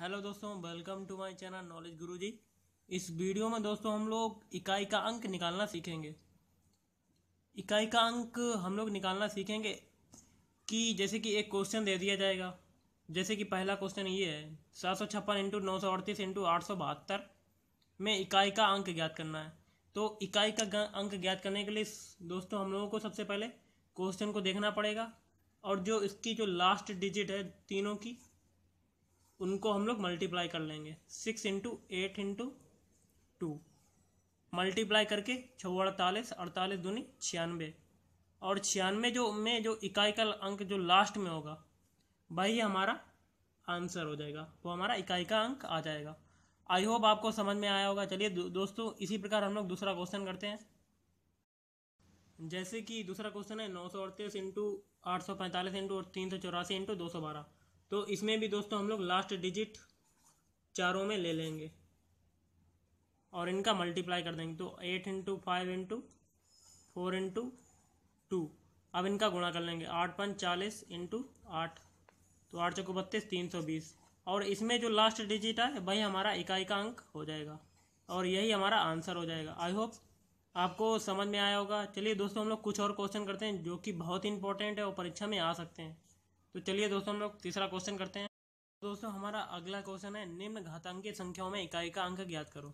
hello दोस्तों welcome to my channel knowledge Guruji इस video में दोस्तों हम लोग इकाई का अंक निकालना सीखेंगे इकाई का अंक हम लोग निकालना सीखेंगे कि जैसे कि एक क्वेश्चन दे दिया जाएगा जैसे कि पहला क्वेश्चन ये है सात सौ छप्पन इंटू नौ सौ अड़तीस इंटू आठ सौ बहत्तर में इकाई का अंक ज्ञात करना है तो इकाई का अंक ज्ञात करने के लिए दोस्तों हम लोगों को सबसे पहले क्वेश्चन को देखना पड़ेगा और जो इसकी जो लास्ट डिजिट है तीनों की उनको हम लोग मल्टीप्लाई कर लेंगे six into eight into two multiply करके छो अड़तालीस अड़तालीस दूनी छियानवे और छियानवे जो में जो इकाई का अंक जो लास्ट में होगा वही हमारा आंसर हो जाएगा वो हमारा इकाई का अंक आ जाएगा आई होप आपको समझ में आया होगा चलिए दो, दोस्तों इसी प्रकार हम लोग दूसरा क्वेश्चन करते हैं जैसे कि दूसरा क्वेश्चन है नौ सौ अड़तीस इंटू आठ सौ पैंतालीस इंटू और तीन सौ चौरासी इंटू दो सौ बारह तो इसमें भी दोस्तों हम लोग लास्ट डिजिट चारों में ले लेंगे और इनका मल्टीप्लाई कर देंगे तो eight into five into four into two अब इनका गुणा कर लेंगे आठ पंच चालीस इंटू आठ तो आठ चौको बत्तीस तीन सौ बीस और इसमें जो लास्ट डिजिट है वही हमारा इकाई का अंक हो जाएगा और यही हमारा आंसर हो जाएगा आई होप आपको समझ में आया होगा चलिए दोस्तों हम लोग कुछ और क्वेश्चन करते हैं जो कि बहुत ही इंपॉर्टेंट है और परीक्षा में आ सकते हैं तो चलिए दोस्तों हम लोग तीसरा क्वेश्चन करते हैं दोस्तों हमारा अगला क्वेश्चन है निम्न घातांकी संख्याओं में इकाई का अंक ज्ञात करो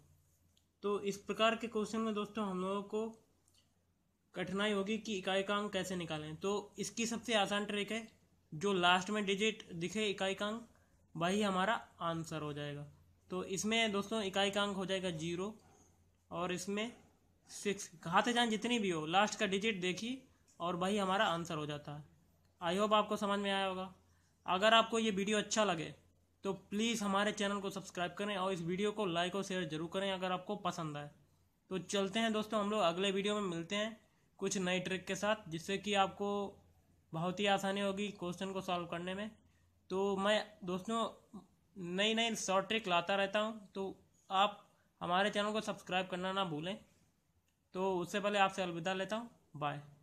तो इस प्रकार के क्वेश्चन में दोस्तों हम लोगों को कठिनाई होगी कि इकाई का अंक कैसे निकालें तो इसकी सबसे आसान ट्रिक है जो लास्ट में डिजिट दिखे इकाई का अंक वही हमारा आंसर हो जाएगा तो इसमें दोस्तों इकाई का अंक हो जाएगा जीरो और इसमें सिक्स घात जान जितनी भी हो लास्ट का डिजिट देखिए और वही हमारा आंसर हो जाता है आई होप आपको समझ में आया होगा अगर आपको ये वीडियो अच्छा लगे तो प्लीज़ हमारे चैनल को सब्सक्राइब करें और इस वीडियो को लाइक और शेयर जरूर करें अगर आपको पसंद आए तो चलते हैं दोस्तों हम लोग अगले वीडियो में मिलते हैं कुछ नए ट्रिक के साथ जिससे कि आपको बहुत ही आसानी होगी क्वेश्चन को सॉल्व करने में तो मैं दोस्तों नई नई शॉर्ट ट्रिक लाता रहता हूँ तो आप हमारे चैनल को सब्सक्राइब करना ना भूलें तो उससे पहले आपसे अलविदा लेता हूँ बाय